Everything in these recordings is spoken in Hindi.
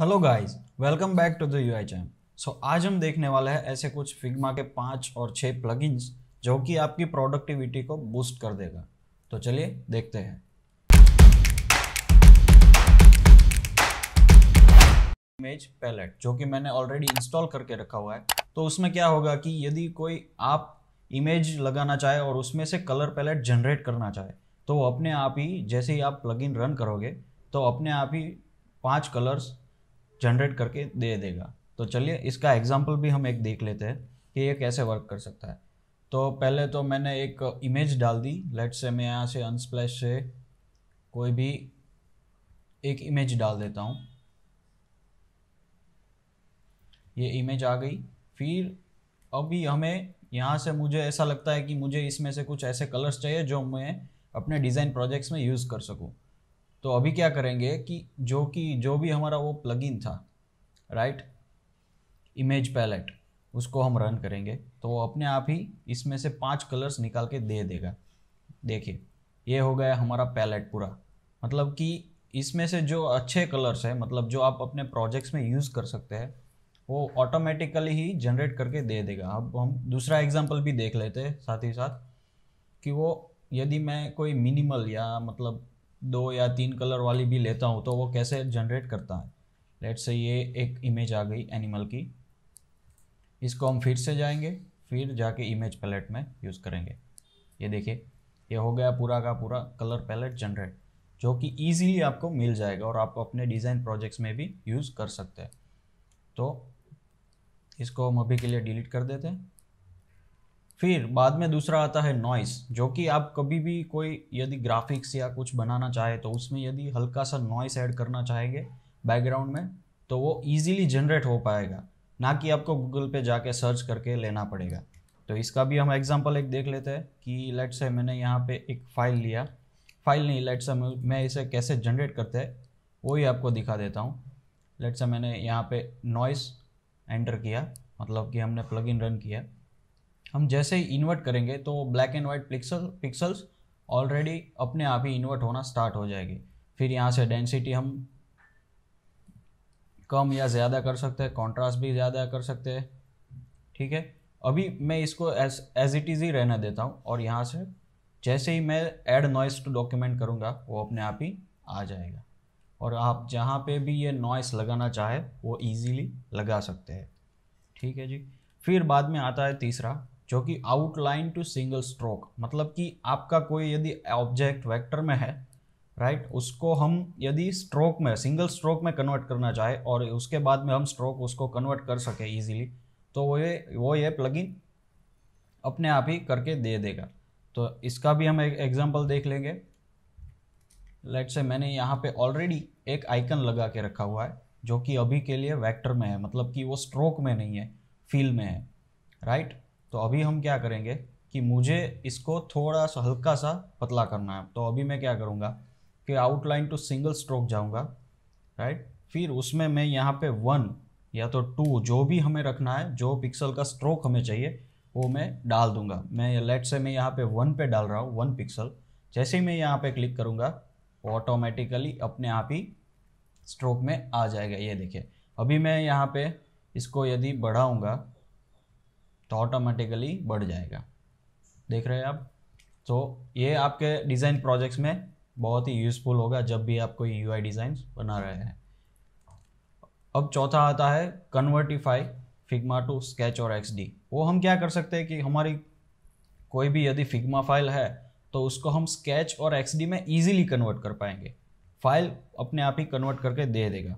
Hello guys welcome back to the U I so आज हम देखने वाले हैं ऐसे कुछ फिग्मा के पाँच और छः प्लगइन्स जो कि आपकी प्रोडक्टिविटी को बूस्ट कर देगा तो चलिए देखते हैं इमेज पैलेट जो कि मैंने ऑलरेडी इंस्टॉल करके रखा हुआ है तो उसमें क्या होगा कि यदि कोई आप इमेज लगाना चाहे और उसमें से कलर पैलेट जनरेट करना चाहे तो अपने आप ही जैसे ही आप प्लगइन रन करोगे तो अपने आप ही पांच कलर्स जनरेट करके दे देगा तो चलिए इसका एग्जाम्पल भी हम एक देख लेते हैं कि ये कैसे वर्क कर सकता है तो पहले तो मैंने एक इमेज डाल दी लेट से मैं यहाँ से अनस्प्लैश से कोई भी एक इमेज डाल देता हूँ ये इमेज आ गई फिर अभी हमें यहाँ से मुझे ऐसा लगता है कि मुझे इसमें से कुछ ऐसे कलर्स चाहिए जो मैं अपने डिज़ाइन प्रोजेक्ट्स में यूज़ कर सकूँ तो अभी क्या करेंगे कि जो कि जो भी हमारा वो प्लगइन था राइट इमेज पैलेट उसको हम रन करेंगे तो वो अपने आप ही इसमें से पांच कलर्स निकाल के दे देगा देखिए ये हो गया हमारा पैलेट पूरा मतलब कि इसमें से जो अच्छे कलर्स हैं मतलब जो आप अपने प्रोजेक्ट्स में यूज़ कर सकते हैं वो ऑटोमेटिकली ही जनरेट करके दे देगा अब हम दूसरा एग्जाम्पल भी देख लेते हैं साथ ही साथ कि वो यदि मैं कोई मिनिमल या मतलब दो या तीन कलर वाली भी लेता हूँ तो वो कैसे जनरेट करता है लेट से ये एक इमेज आ गई एनिमल की इसको हम फिर से जाएंगे फिर जाके इमेज पैलेट में यूज़ करेंगे ये देखिए ये हो गया पूरा का पूरा कलर पैलेट जनरेट जो कि ईजिली आपको मिल जाएगा और आप अपने डिज़ाइन प्रोजेक्ट्स में भी यूज़ कर सकते हैं तो इसको हम अभी के लिए डिलीट कर देते हैं फिर बाद में दूसरा आता है नॉइस जो कि आप कभी भी कोई यदि ग्राफिक्स या कुछ बनाना चाहे तो उसमें यदि हल्का सा नॉइस ऐड करना चाहेंगे बैकग्राउंड में तो वो इजीली जनरेट हो पाएगा ना कि आपको गूगल पे जाके सर्च करके लेना पड़ेगा तो इसका भी हम एग्जांपल एक देख लेते हैं कि लेट से मैंने यहाँ पे एक फ़ाइल लिया फाइल नहीं लेट से मैं इसे कैसे जनरेट करते हैं वो ही आपको दिखा देता हूँ लेट से मैंने यहाँ पे नॉइस एंटर किया मतलब कि हमने प्लगइन रन किया हम जैसे ही इन्वर्ट करेंगे तो black and white pixel pixels already अपने आप ही इन्वर्ट होना स्टार्ट हो जाएगी फिर यहाँ से डेंसिटी हम कम या ज़्यादा कर सकते हैं कॉन्ट्रास्ट भी ज़्यादा कर सकते हैं ठीक है अभी मैं इसको एज इट इज़ ही रहने देता हूँ और यहाँ से जैसे ही मैं एड नॉइस टू डॉक्यूमेंट करूँगा वो अपने आप ही आ जाएगा और आप जहाँ पे भी ये नॉइस लगाना चाहे वो इजीली लगा सकते हैं ठीक है जी फिर बाद में आता है तीसरा जो कि आउटलाइन टू सिंगल स्ट्रोक मतलब कि आपका कोई यदि ऑब्जेक्ट वेक्टर में है राइट right? उसको हम यदि स्ट्रोक में सिंगल स्ट्रोक में कन्वर्ट करना चाहे और उसके बाद में हम स्ट्रोक उसको कन्वर्ट कर सके इजीली तो वो ये वो ये प्लगइन अपने आप ही करके दे देगा तो इसका भी हम एक एग्जांपल देख लेंगे लेट से मैंने यहाँ पे ऑलरेडी एक आइकन लगा के रखा हुआ है जो कि अभी के लिए वैक्टर में है मतलब कि वो स्ट्रोक में नहीं है फील में है राइट right? तो अभी हम क्या करेंगे कि मुझे इसको थोड़ा सा हल्का सा पतला करना है तो अभी मैं क्या करूँगा कि आउटलाइन टू सिंगल स्ट्रोक जाऊँगा राइट फिर उसमें मैं यहाँ पे वन या तो टू जो भी हमें रखना है जो पिक्सल का स्ट्रोक हमें चाहिए वो मैं डाल दूंगा मैं लेट से मैं यहाँ पे वन पे डाल रहा हूँ वन पिक्सल जैसे ही मैं यहाँ पे क्लिक करूँगा ऑटोमेटिकली अपने आप ही स्ट्रोक में आ जाएगा ये देखिए अभी मैं यहाँ पे इसको यदि बढ़ाऊँगा तो ऑटोमेटिकली बढ़ जाएगा देख रहे हैं आप तो ये आपके डिज़ाइन प्रोजेक्ट्स में बहुत ही यूज़फुल होगा जब भी आप कोई यू आई डिज़ाइन बना रहे हैं अब चौथा आता है कन्वर्टिफाई फिग्मा टू स्केच और एक्स डी वो हम क्या कर सकते हैं कि हमारी कोई भी यदि फिगमा फाइल है तो उसको हम स्केच और एक्स में ईजिली कन्वर्ट कर पाएंगे फाइल अपने आप ही कन्वर्ट करके दे देगा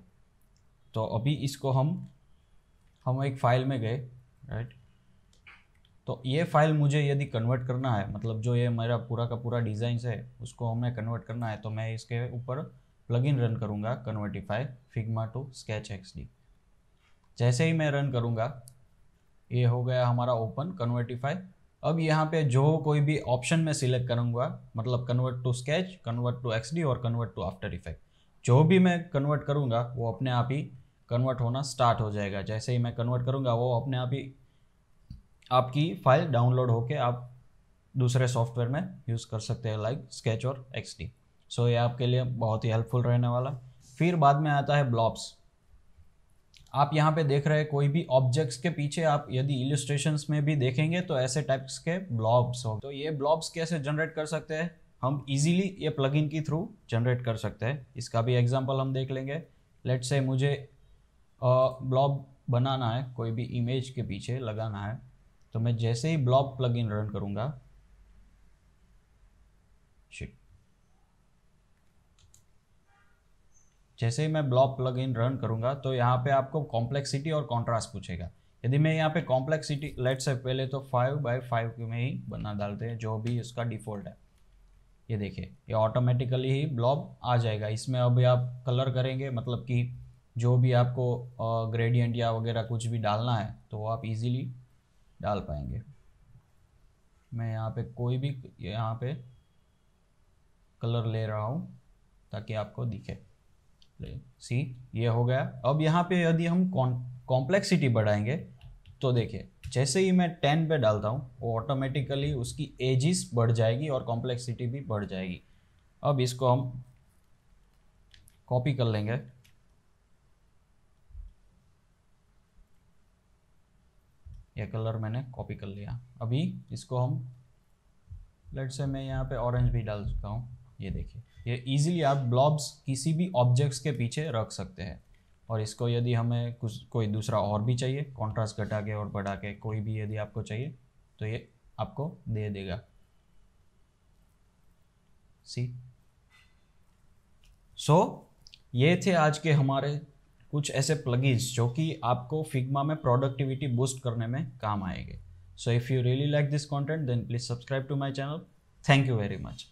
तो अभी इसको हम हम एक फाइल में गए राइट तो ये फाइल मुझे यदि कन्वर्ट करना है मतलब जो ये मेरा पूरा का पूरा डिज़ाइन है उसको हमें कन्वर्ट करना है तो मैं इसके ऊपर प्लगइन रन करूँगा Convertify Figma to Sketch X जैसे ही मैं रन करूँगा ये हो गया हमारा ओपन कन्वर्टिफाई अब यहाँ पे जो कोई भी ऑप्शन मैं सिलेक्ट करूँगा मतलब convert to Sketch convert to X और कन्वर्ट टू आफ्टर इफेक्ट जो भी मैं कन्वर्ट करूँगा वो अपने आप ही कन्वर्ट होना स्टार्ट हो जाएगा जैसे ही मैं कन्वर्ट करूँगा वो अपने आप ही आपकी फाइल डाउनलोड होके आप दूसरे सॉफ्टवेयर में यूज़ कर सकते हैं लाइक स्केच और एक्स सो ये आपके लिए बहुत ही हेल्पफुल रहने वाला फिर बाद में आता है ब्लॉब्स आप यहाँ पे देख रहे हैं कोई भी ऑब्जेक्ट्स के पीछे आप यदि इलिस्ट्रेशंस में भी देखेंगे तो ऐसे टाइप्स के ब्लॉब्स हो तो ये ब्लॉब्स कैसे जनरेट कर सकते हैं हम इजीली ये प्लगइन के थ्रू जनरेट कर सकते हैं इसका भी एग्जांपल हम देख लेंगे लेट से मुझे ब्लॉब बनाना है कोई भी इमेज के पीछे लगाना है तो मैं जैसे ही ब्लॉब प्लग इन रन करूँगा जैसे ही मैं ब्लॉब प्लग इन रन करूंगा तो यहाँ पे आपको कॉम्प्लेक्सिटी और कॉन्ट्रास्ट पूछेगा यदि मैं यहाँ पे कॉम्प्लेक्सिटी लेट से पहले तो फाइव बाई फाइव में ही बना डालते हैं जो भी उसका डिफ़ॉल्ट है ये देखिए ये ऑटोमेटिकली ही ब्लॉब आ जाएगा इसमें अभी आप कलर करेंगे मतलब कि जो भी आपको ग्रेडियंट या वगैरह कुछ भी डालना है तो वो आप इजीली डाल पाएंगे मैं यहाँ पे कोई भी यहाँ पे कलर ले रहा हूँ ताकि आपको दिखे सी ये हो गया अब यहाँ पे यदि हम कॉम्प्लेक्सिटी बढ़ाएंगे तो देखिए जैसे ही मैं टेन पे डालता हूँ वो ऑटोमेटिकली उसकी एजिस बढ़ जाएगी और कॉम्प्लेक्सिटी भी बढ़ जाएगी अब इसको हम कॉपी कर लेंगे यह कलर मैंने कॉपी कर लिया अभी इसको हम लेट से मैं यहाँ पे ऑरेंज भी डाल चुका हूँ ये देखिए ये इजीली आप ब्लॉब्स किसी भी ऑब्जेक्ट्स के पीछे रख सकते हैं और इसको यदि हमें कुछ कोई दूसरा और भी चाहिए कॉन्ट्रास्ट घटा के और बढ़ा के कोई भी यदि आपको चाहिए तो ये आपको दे देगा सी सो so, ये थे आज के हमारे कुछ ऐसे प्लगइन्स जो कि आपको फिग्मा में प्रोडक्टिविटी बूस्ट करने में काम आएंगे so if you really like this content then please subscribe to my channel thank you very much